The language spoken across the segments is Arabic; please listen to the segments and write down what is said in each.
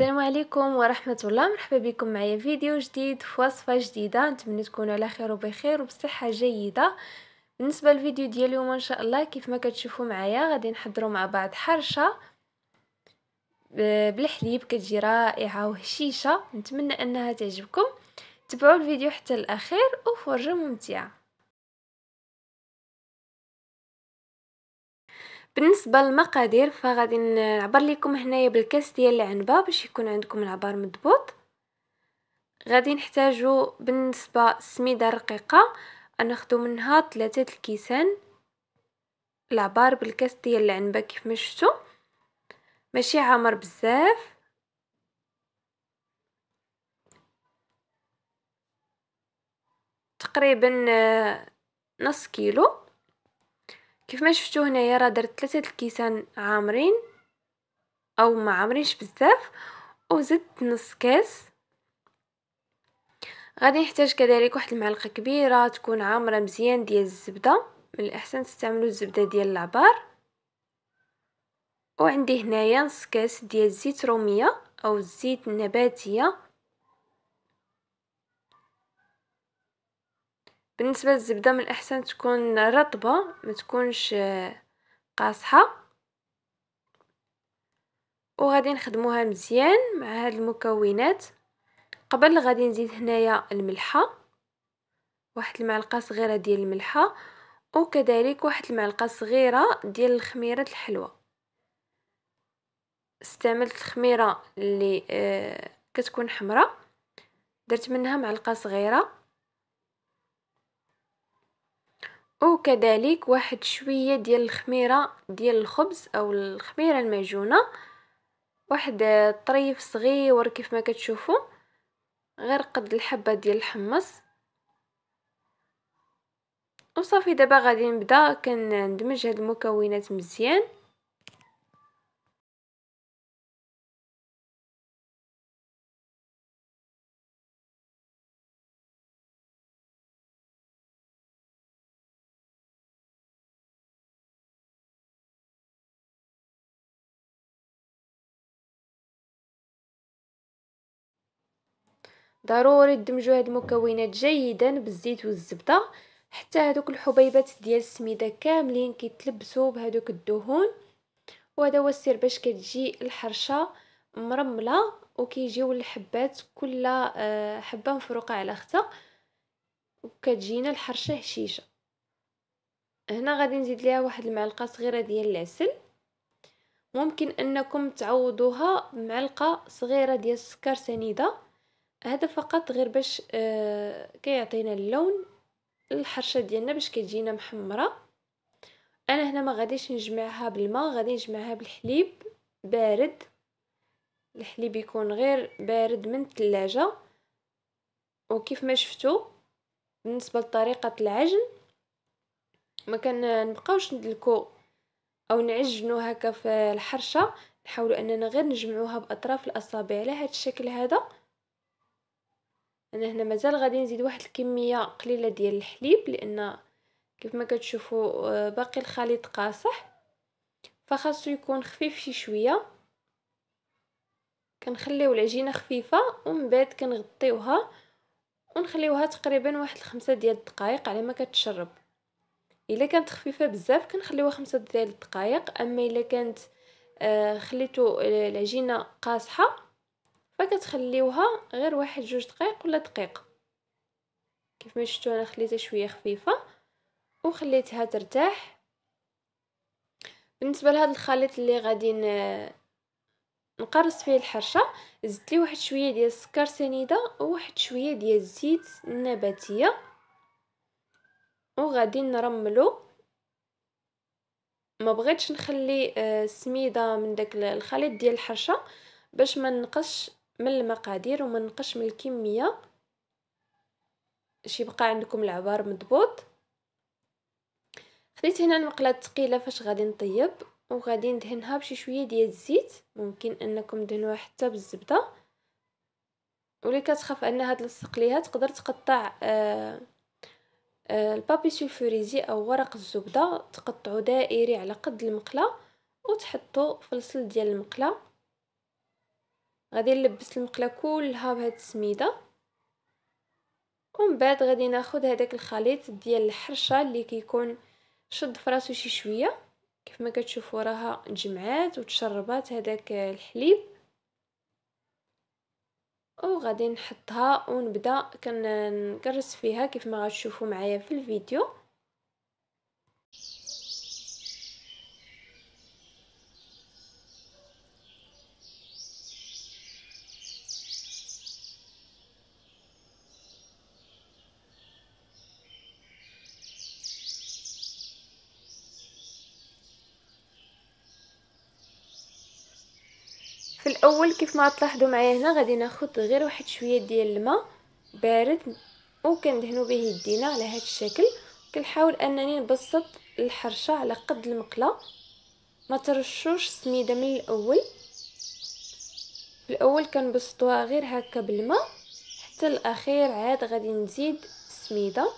السلام عليكم ورحمة الله مرحبا بكم معايا فيديو جديد في وصفة جديدة نتمنى تكونوا على خير وبخير وبصحة جيدة بالنسبة للفيديو ديال اليوم ان شاء الله كيف ما كتشوفوا معايا غادي نحضروا مع بعض حرشة بالحليب كتجي رائعة وهشيشة نتمنى انها تعجبكم تبعوا الفيديو حتى الاخير وفرجة ممتعة بالنسبه للمقادير فغادي نعبر لكم هنايا بالكاس ديال العنبه باش يكون عندكم العبار مضبوط غادي نحتاجو بالنسبه السميده الرقيقه ناخذ منها ثلاثة الكيسان العبار بالكاس ديال العنبه كيف ما شفتوا ماشي عامر بزاف تقريبا آه، نص كيلو كيف ما شفتوا هنايا راه درت ثلاثه الكيسان عامرين او ما عامرينش بزاف وزدت نص كاس غادي نحتاج كذلك واحد المعلقه كبيره تكون عامره مزيان ديال الزبده من الاحسن تستعملوا الزبده ديال العبار وعندي هنايا نص كاس ديال الزيت روميه او الزيت النباتيه بالنسبه للزبده من الاحسن تكون رطبه ما تكونش آه، قاصحه وغادي نخدموها مزيان مع هاد المكونات قبل غادي نزيد هنايا الملحه واحد المعلقه صغيره ديال الملحه وكذلك واحد المعلقه صغيره ديال الخميره الحلوه استعملت الخميره اللي آه، كتكون حمراء درت منها معلقه صغيره وكذلك واحد شويه ديال الخميره ديال الخبز او الخميره المعجونه واحد طريف صغير كيف ما كتشوفوا غير قد الحبه ديال الحمص وصافي دابا غادي نبدا كندمج هاد المكونات مزيان ضروري تدمجوا هاد المكونات جيدا بالزيت والزبده حتى هذوك الحبيبات ديال السميده كاملين كيتلبسوا بهذوك الدهون وهذا هو السر باش كتجي الحرشه مرمله وكيجيو الحبات كل آه، حبه مفروقه على اختها وكتجينا الحرشه هشيشه هنا غادي نزيد ليها واحد المعلقه صغيره ديال العسل ممكن انكم تعوضوها بمعلقه صغيره ديال السكر سنيده هذا فقط غير باش آه، كيعطينا اللون الحرشه ديالنا باش كتجينا محمره انا هنا ما غاديش نجمعها بالماء غادي نجمعها بالحليب بارد الحليب يكون غير بارد من الثلاجه وكيف ما شفتوا بالنسبه لطريقه العجن ما نبقاوش ندلكو او نعجنو هكا في الحرشه نحاولوا اننا غير نجمعوها باطراف الاصابع على هذا الشكل هذا انا هنا مازال غادي نزيد واحد الكميه قليله ديال الحليب لان كيف ما كتشوفوا آه، باقي الخليط قاصح فخاصو يكون خفيف شي شويه كنخليو العجينه خفيفه ومن بعد كنغطيوها ونخليوها تقريبا واحد الخمسة ديال الدقائق على ما كتشرب الا كانت خفيفه بزاف كنخليوها خمسة ديال الدقائق اما الا كانت آه، خليتو العجينه قاصحه فكتخليوها غير واحد جوج دقائق ولا دقيقه كيف ما شفتوا انا خليتها شويه خفيفه وخليتها ترتاح بالنسبه لهذا الخليط اللي غادي نقرص فيه الحرشه زدت ليه واحد شويه ديال السكر سنيده وواحد شويه ديال الزيت النباتيه وغادي نرملو ما بغيتش نخلي السميده آه، من داك الخليط ديال الحرشه باش ما نقصش من المقادير وما نقش من الكميه باش يبقى عندكم العبار مضبوط خديت هنا المقله الثقيله فاش غادي نطيب وغادي ندهنها بشي شويه ديال الزيت ممكن انكم دهنوها حتى بالزبده ولي كتخاف انها تلصق ليها تقدر تقطع آه آه البابي سولفوريزي او ورق الزبده تقطعو دائري على قد المقله وتحطو في الصل ديال المقله غادي نلبس المقله كلها بهاد السميده ومن بعد غادي ناخذ هذاك الخليط ديال الحرشه اللي كيكون شد فراسو شي شويه كيف ما كتشوفوا راها جمعات وتشربات هذاك الحليب وغادي نحطها ونبدا كنكرس فيها كيف ما غتشوفوا معايا في الفيديو في الاول كيف ما تلاحظوا معايا هنا غادي ناخذ غير واحد شويه ديال الماء بارد وكندهنوا به يدينا على هذا الشكل كنحاول انني نبسط الحرشه على قد المقله ما ترشوش السميده من الاول في الاول كنبسطوها غير هكا بالماء حتى الاخير عاد غادي نزيد السميده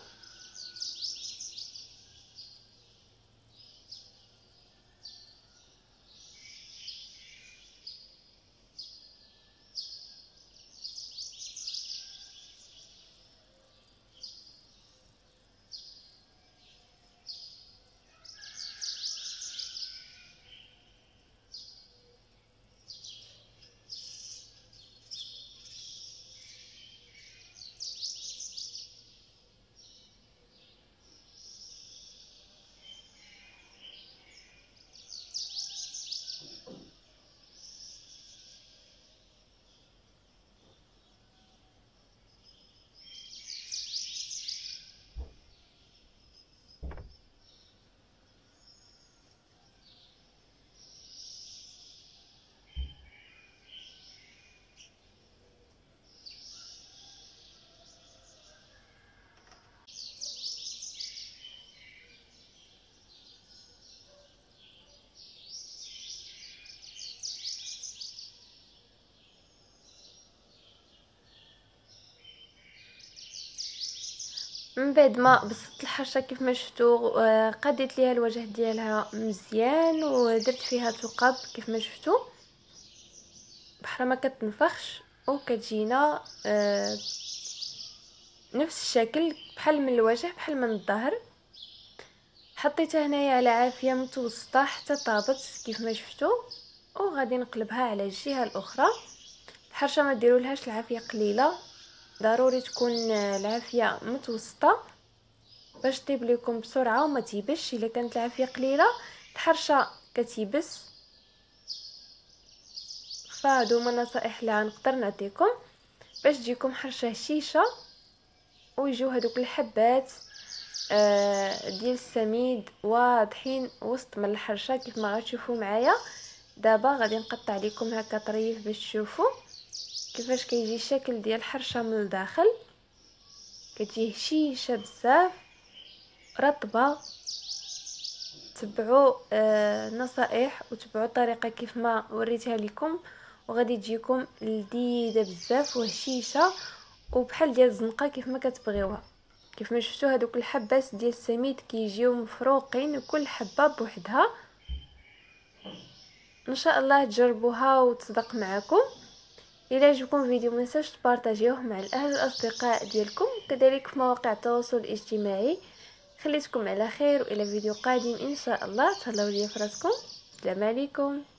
من بعد ما بسطت الحرشه كيف ما شفتوا آه، قديت ليها الوجه ديالها مزيان ودرت فيها ثقب كيف ما شفتوا بحال ما كتنفخش وكتجينا آه، نفس الشكل بحال من الوجه بحال من الظهر حطيتها هنايا على عافيه متوسطه حتى طابت كيف ما شفتوا وغادي نقلبها على الجهه الاخرى الحرشه ما ديرولهاش العافيه قليله ضروري تكون العافيه متوسطه باش طيب لكم بسرعه وما تيبش الا كانت العافيه قليله الحرشه كتيبس فهادو هما النصائح اللي غنقدر نعطيكم باش تجيكم حرشه هشيشه ويجيو هذوك الحبات آه، ديال السميد واضحين وسط من الحرشه كيف ما غتشوفوا معايا دابا غادي نقطع لكم هكا طريف باش تشوفوا كيفاش كيجي الشكل ديال الحرشه من الداخل كتجي هشيشه بزاف رطبه تبعوا آه، نصائح وتبعوا الطريقه كيف ما وريتها لكم وغادي تجيكم لذيذه بزاف وهشيشه وبحال ديال الزنقه كيف ما كتبغيوها كيف ما شفتوا هذوك الحبات ديال السميد كيجيو مفروقين وكل حبه بوحدها ان شاء الله تجربوها وتصدق معكم الى عجبكم الفيديو ما تنساوش تبارطاجيوه مع الاهل والاصدقاء ديالكم كذلك في مواقع التواصل الاجتماعي خليتكم على خير والى فيديو قادم ان شاء الله تهلاو ليا فراسكم السلام عليكم